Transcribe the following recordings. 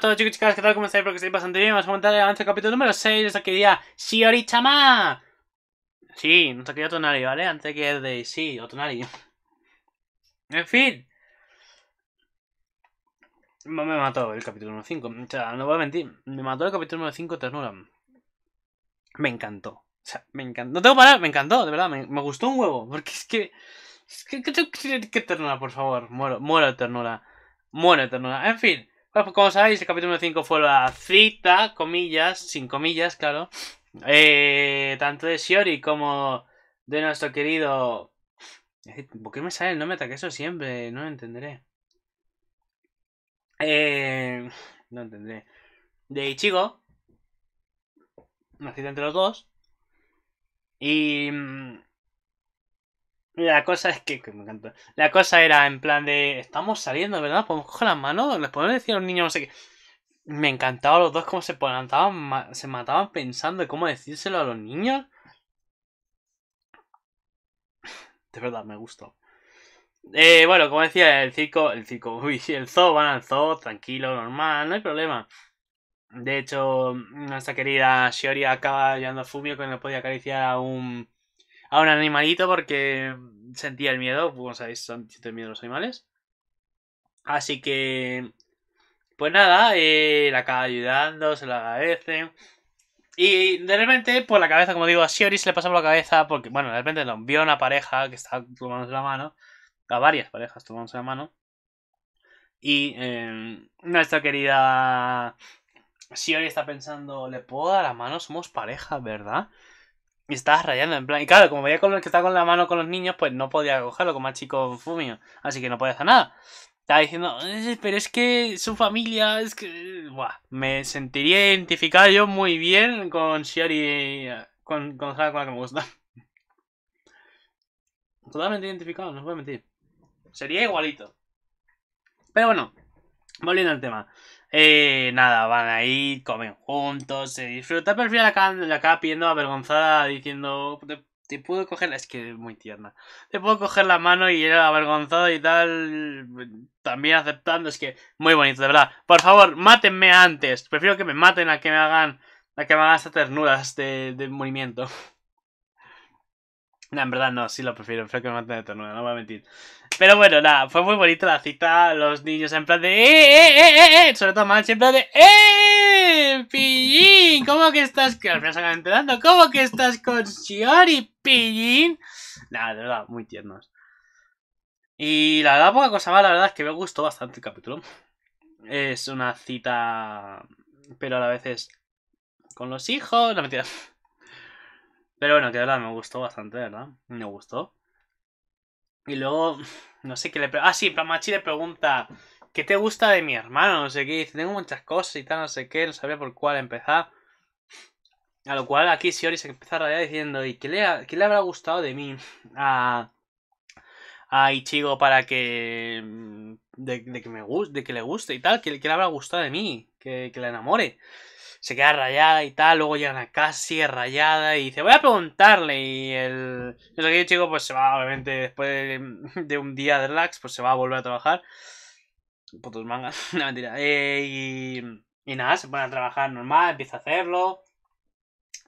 a todos chicos y chicas, ¿qué tal? ¿Cómo estáis? Porque estáis bastante bien. Vamos a comentar el avance del capítulo número 6 ha Sakiria Shiori-chama. Sí, no Sakiria Tonari, ¿vale? Antes que de sí o Tonari. En fin. Me mató el capítulo número 5. O sea, no voy a mentir. Me mató el capítulo número 5 ternura. Me encantó. O sea, me encantó. No tengo para. me encantó, de verdad. Me, gustó un huevo. Porque es que... Es que, que, ternura, por favor. Muero, muero ternura. Muero ternura. En fin. Bueno, pues como sabéis, el capítulo 5 fue la cita, comillas, sin comillas, claro. Eh, tanto de Shiori como de nuestro querido... ¿Por qué me sale el nombre ataque eso siempre? No lo entenderé. Eh, no entenderé. De Ichigo. Una cita entre los dos. Y mm, la cosa es que, me encanta. La cosa era en plan de. Estamos saliendo, ¿verdad? Podemos coger las manos, les podemos decir a los niños? no sé qué. Me encantaba los dos cómo se se mataban pensando en cómo decírselo a los niños. De verdad, me gustó. Eh, bueno, como decía, el circo, el cico. uy, el zoo, van al zoo, tranquilo, normal, no hay problema. De hecho, nuestra querida Shiori acaba llevando a Fumio que no podía acariciar a un a un animalito porque sentía el miedo, pues, como sabéis, siento miedo los animales. Así que, pues nada, eh, la acaba ayudando, se lo agradece. Y de repente, por pues la cabeza, como digo, a Shiori se le pasa por la cabeza porque, bueno, de repente no, vio una pareja que está tomándose la mano, a varias parejas tomándose la mano. Y em, nuestra querida Shiori está pensando, ¿le puedo dar la mano? Somos pareja, ¿verdad? Y estaba rayando, en plan. Y claro, como veía con que estaba con la mano con los niños, pues no podía cogerlo, como más chico Fumio. Así que no podía hacer nada. Estaba diciendo, eh, pero es que su familia, es que. Buah, me sentiría identificado yo muy bien con Shiori. Con, con, con la que me gusta. Totalmente identificado, no os voy a mentir. Sería igualito. Pero bueno, volviendo al tema. Eh, nada, van ahí, comen juntos, se disfrutan, pero al final acaba pidiendo avergonzada, diciendo, te, puedo coger, la... es que es muy tierna, te puedo coger la mano y era avergonzado y tal, también aceptando, es que muy bonito, de verdad. Por favor, mátenme antes, prefiero que me maten a que me hagan, a que me hagan estas ternuras de, de movimiento. No, en verdad no, sí lo prefiero, creo que me maten de ternura, no voy a mentir. Pero bueno, nada, fue muy bonita la cita, los niños en plan de ¡Eh, eh, eh, eh! eh! eh" sobre todo Manchi en plan de ¡Eh, Pillín! ¿Cómo que estás...? Que al final se acaban enterando, ¿cómo que estás con Shiori, Pillín? Nada, de verdad, muy tiernos. Y la verdad, poca cosa más, la verdad es que me gustó bastante el capítulo. Es una cita... pero a la vez es... con los hijos... No, mentira... Pero bueno, que de verdad me gustó bastante, ¿verdad? Me gustó. Y luego, no sé qué le Ah, sí, Machi le pregunta: ¿Qué te gusta de mi hermano? No sé qué. Dice: Tengo muchas cosas y tal, no sé qué. No sabía por cuál empezar. A lo cual aquí Siori se empieza a diciendo: ¿Y qué le, le habrá gustado de mí a, Ichigo para que. Mm, de, de que me guste, de que le guste y tal? ¿Qué, le habrá gustado de mí? Que, que la enamore se queda rayada y tal, luego llegan a casa, rayada y dice, voy a preguntarle y el... chico pues se va, obviamente, después de, un día de relax, pues se va a volver a trabajar. Putos mangas, no mentira. Eh, y, nada, se pone a trabajar normal, empieza a hacerlo.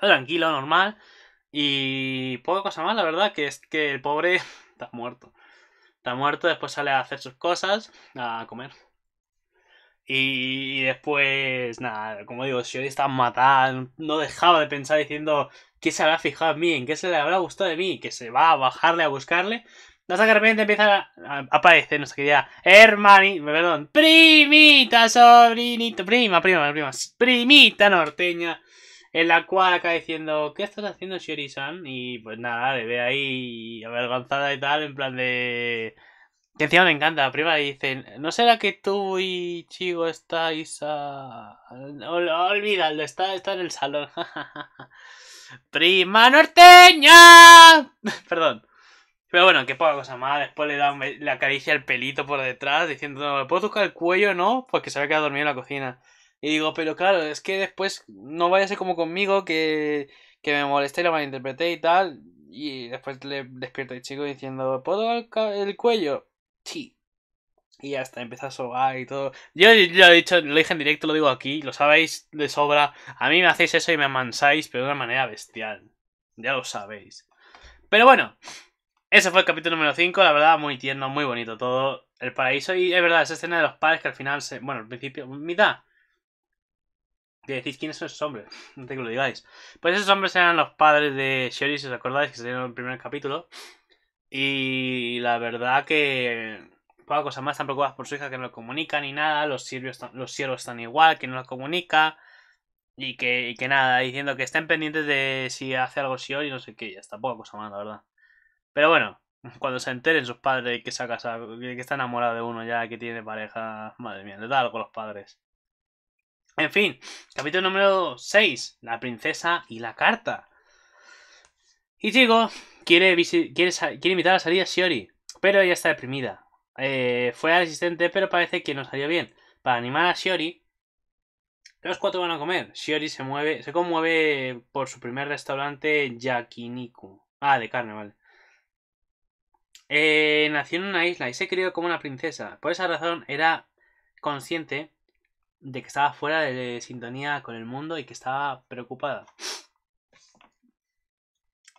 tranquilo, normal. Y poca cosa más, la verdad, que es que el pobre está muerto. Está muerto, después sale a hacer sus cosas, a comer. Y después, nada, como digo, Shiori está matada, no dejaba de pensar diciendo que se habrá fijado en mí, en qué se le habrá gustado de mí, que se va a bajarle a buscarle. Hasta que de repente empieza a aparecer nuestra querida hermani, perdón, primita, sobrinito, prima, prima, prima, primita norteña, en la cual acaba diciendo, ¿qué estás haciendo, Shiori-san? Y pues nada, le ve ahí avergonzada y tal, en plan de... Que encima me encanta, prima, dicen dice, ¿no será que tú y Chigo estáis a... olvídalo, está, está en el salón. ¡Prima norteña! Perdón. Pero bueno, qué poca cosa más. Después le da la caricia acaricia el pelito por detrás, diciendo, ¿me puedo tocar el cuello, no? Porque sabe que ha dormido en la cocina. Y digo, pero claro, es que después no vaya a ser como conmigo, que, me molesté y lo malinterpreté y tal. Y después le despierto el chico diciendo, ¿puedo tocar el cuello? Y hasta está, empieza a sobar y todo. Yo ya he dicho, lo dije en directo, lo digo aquí, lo sabéis de sobra. A mí me hacéis eso y me mansáis, pero de una manera bestial. Ya lo sabéis. Pero bueno, ese fue el capítulo número 5, la verdad, muy tierno, muy bonito todo. El paraíso, y es verdad, esa escena de los padres que al final se. Bueno, al principio, mitad. decís quiénes son esos hombres, no te que lo digáis. Pues esos hombres eran los padres de Sherry, si os acordáis, que se dieron en el primer capítulo. Y la verdad que poca cosa más, están preocupadas por su hija que no lo comunica ni nada, los siervos, los siervos están igual, que no lo comunica y que, y que nada, diciendo que estén pendientes de si hace algo si hoy no sé qué, ya está, poca cosa más, la verdad. Pero bueno, cuando se enteren sus padres que se ha casado, que está enamorado de uno ya, que tiene pareja, madre mía, le da algo a los padres. En fin, capítulo número 6, la princesa y la carta. Y quiere, quiere, quiere invitar a salir a Shiori, pero ella está deprimida. Eh, fue asistente, pero parece que no salió bien. Para animar a Shiori, los cuatro van a comer. Shiori se mueve, se conmueve por su primer restaurante Yakiniku. Ah, de carne, vale. Eh, nació en una isla y se crió como una princesa. Por esa razón era consciente de que estaba fuera de sintonía con el mundo y que estaba preocupada.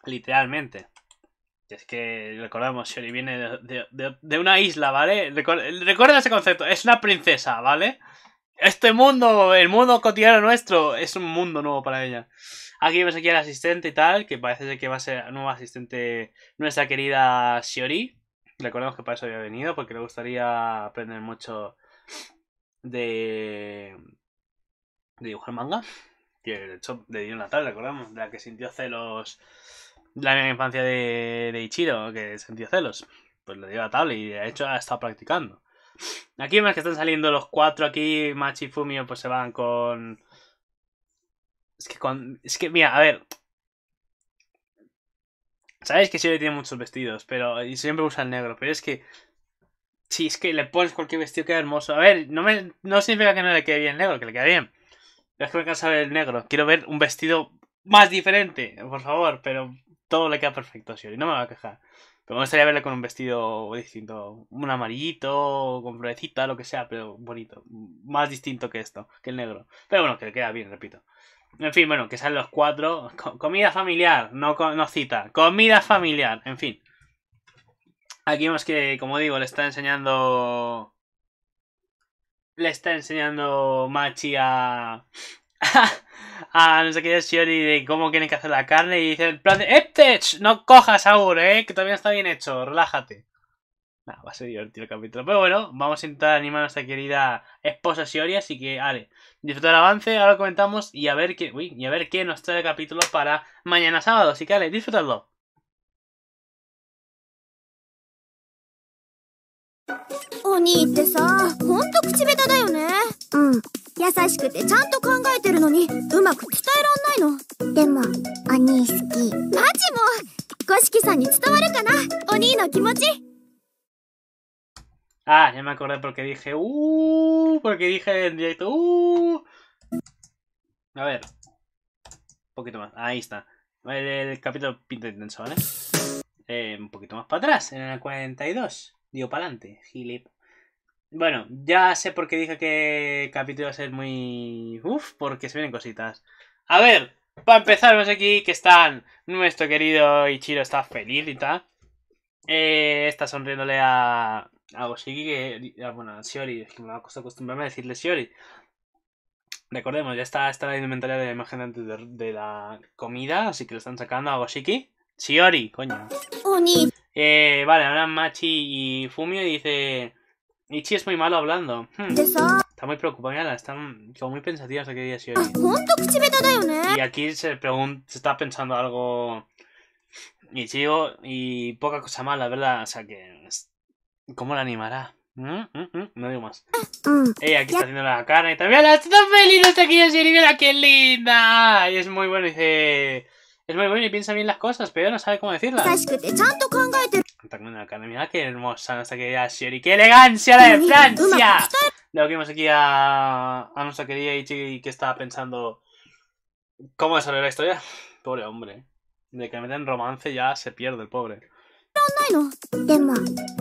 Literalmente. es que, recordamos, Shiori viene de, una isla, ¿vale? Recuerda, ese concepto, es una princesa, ¿vale? Este mundo, el mundo cotidiano nuestro, es un mundo nuevo para ella. Aquí vemos aquí al asistente y tal, que parece que va a ser nueva asistente nuestra querida Shiori. Recordemos que para eso había venido, porque le gustaría aprender mucho de, de dibujar manga. Que de hecho de dio una tal, recordamos, de la que sintió celos la infancia de, de, Ichiro, que sentía celos. Pues le dio la tabla y de hecho ha estado practicando. Aquí más que están saliendo los cuatro aquí, Machi y Fumio pues se van con... Es que con... Es que mira, a ver... Sabéis que Shiro tiene muchos vestidos, pero... Y siempre usa el negro, pero es que... Si es que le pones cualquier vestido queda hermoso. A ver, no, me... no significa que no le quede bien el negro, que le queda bien. es que me cansa ver el negro. Quiero ver un vestido más diferente, por favor, pero todo le queda perfecto a Shiori, no me va a quejar. Pero me gustaría verle con un vestido distinto, un amarillito, con florecita, lo que sea, pero bonito. Más distinto que esto, que el negro. Pero bueno, que le queda bien, repito. En fin, bueno, que salen los cuatro. comida familiar, no, no cita. Comida familiar, en fin. Aquí vemos que, como digo, le está enseñando. Le está enseñando Machi a. a no sé qué Shiori de cómo tienen que hacer la carne y dice el plan de ¡Eptech! No cojas aún, eh, que todavía está bien hecho, relájate. Nada, va a ser divertido el capítulo. Pero bueno, vamos a intentar animar a nuestra querida esposa Shiori, así que vale, disfrutar el avance, ahora comentamos y a ver qué, uy, y a ver qué nos trae el capítulo para mañana sábado. Así que vale, disfrutadlo. Oni, 優しくてちゃんと考えてるのにうまく伝えらんないのでもお兄好きマジも五色さんに伝わるかなお兄の気持ち Ah, ya me acordé porque dije, uh, porque dije en directo, uh. A ver, un poquito más, ahí está. El, el capítulo pinta intenso, ¿vale? Eh, un poquito más para atrás, en el 42. Digo, para adelante, gilip. Bueno, ya sé por qué dije que el capítulo va a ser muy... Uf, porque se vienen cositas. A ver, para empezar, vemos aquí que están nuestro querido Ichiro está feliz y tal. Eh, está sonriéndole a, a Oshiki, que, bueno, a Shiori, es que me ha a acostumbrarme a decirle Shiori. Recordemos, ya está, está la indumentaria de la imagen antes de, la comida, así que lo están sacando a Oshiki. Shiori, coño. Eh, vale, ahora Machi y Fumio dice... Ichi es muy malo hablando. Hmm. Está muy preocupada, está como muy pensativa hasta que día es hoy. Y aquí se, pregunta, se está pensando algo. Ichigo oh, y poca cosa mala, ¿verdad? O sea que. ¿Cómo la animará? ¿Mm? ¿Mm? ¿Mm? No digo más. Ella aquí está haciendo la cara y también ¡Mira, está feliz hasta que yo ¡Mira qué linda! Y es muy bueno, dice. Es muy bueno y piensa bien las cosas, pero no sabe cómo decirlas la academia. Ah, qué hermosa nuestra querida Shiori ¡Qué elegancia la de Francia! Luego vimos aquí a, a nuestra querida Ichi que estaba pensando cómo desarrollar la historia. Pobre hombre. De que meten romance ya se pierde el pobre.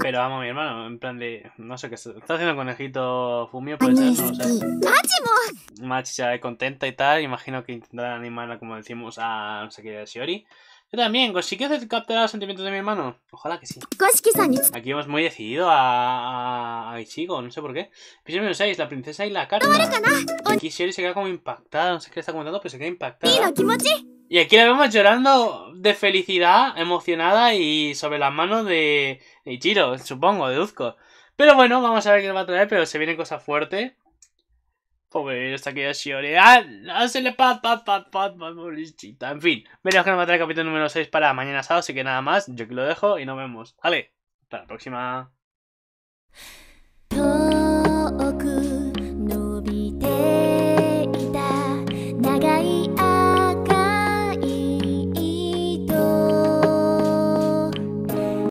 Pero vamos, mi hermano, en plan de. No sé qué está haciendo el conejito Fumio, pues ya no lo sé. Machi ya contenta y tal. Imagino que intentará animarla, como decimos, a no sé qué, Shiori. Yo también, ¿consigues capturado los sentimientos de mi hermano? Ojalá que sí. Aquí hemos muy decidido a, a, a Ichigo, no sé por qué. Episodio 6, la princesa y la carta. Aquí Shiori se queda como impactada, no sé qué le está comentando, pero se queda impactada. Y aquí la vemos llorando de felicidad, emocionada y sobre las manos de Ichiro, supongo, deduzco. Pero bueno, vamos a ver qué nos va a traer, pero se vienen cosas fuertes. Joder, esta que Shiore. ¡Ah! ¡Hazle pat, pat, pat, pat, pat, En fin, veremos que nos va a traer capítulo número 6 para mañana sábado. Así que nada más, yo que lo dejo y nos vemos. Vale, hasta la próxima.